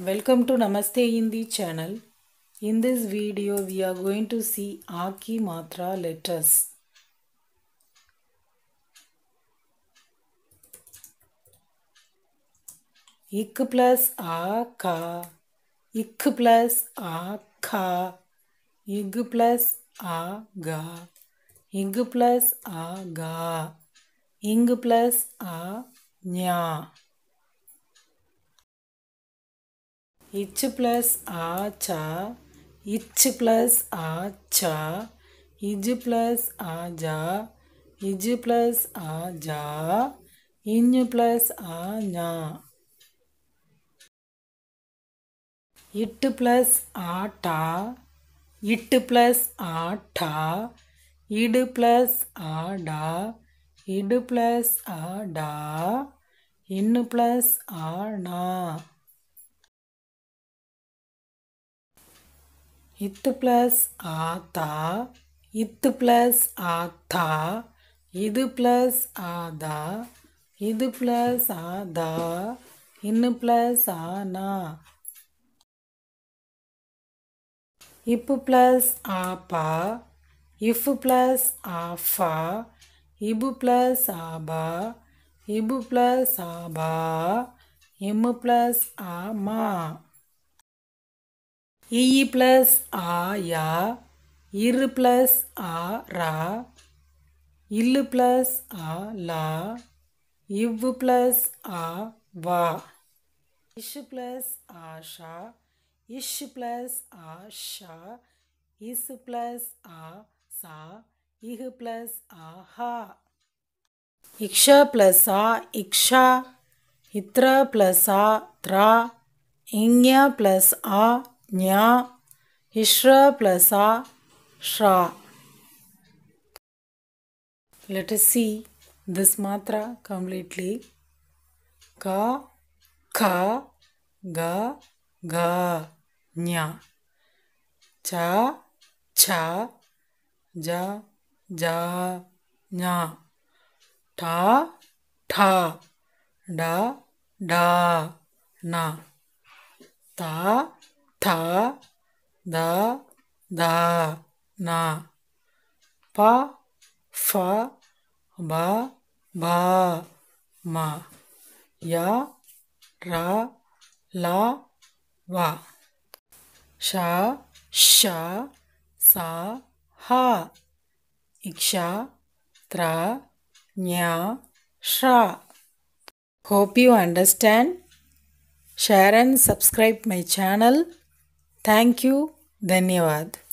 Welcome to Namaste Hindi channel. In this video we are going to see Aki Matra letters. Ik plus A ka Ik plus A kha Ik plus A ga Ik plus A ga Ik plus A nya इच plus आ चा इच plus आ चा is plus आ जा is plus आ जा in plus आ ना it plus आ टा इट प्लस आ टा इड प्लस आ डा इड प्लस आ डा इन प्लस आ ना இத்து ப்ளஸ் ஆ தா இத்து ப்ளஸ் ஆ தா இது ப்ளஸ் ஆதா இது ப்ளஸ் ஆதா இன்னு ப்ளஸ் ஆனா இப்பு ப்ளஸ் ஆப்பா இஃபு ப்ளஸ் ஆஃபா இபு ப்ளஸ் ஆபா இபு ப்ளஸ் ஆபா இம்மு ப்ளஸ் ஆமா இ ப்ளஸ் ஆ யா இரு ப்ளஸ் ஆ ரா இல்லு ப்ளஸ் ஆ லா இவ்வு ப்ளஸ் ஆ வா இஷு ப்ளஸ் ஆ ஷா இஷு ப்ளஸ் ஆ ஷா இசு ப்ளஸ் ஆ சா இஹு ப்ளஸ் ஆ ஹா இக்ஷா ப்ளஸ் ஆ இக்ஷா இத்ரா ப்ளஸ் ஆ த்ரா இங்யா ப்ளஸ் ஆ न्या हिश्र प्लस आ श्रा लेट अस सी दिस मात्रा कंप्लीटली का खा ग ग न्या चा छा जा जा न्या ठा ठा डा डा ना ता धा धा धा ना पा फा भा भा मा या रा ला वा शा शा सा हा इक्षा त्रा न्या श्रा Hope you understand. Share and subscribe my channel. Thank you ಧನ್ಯವಾದ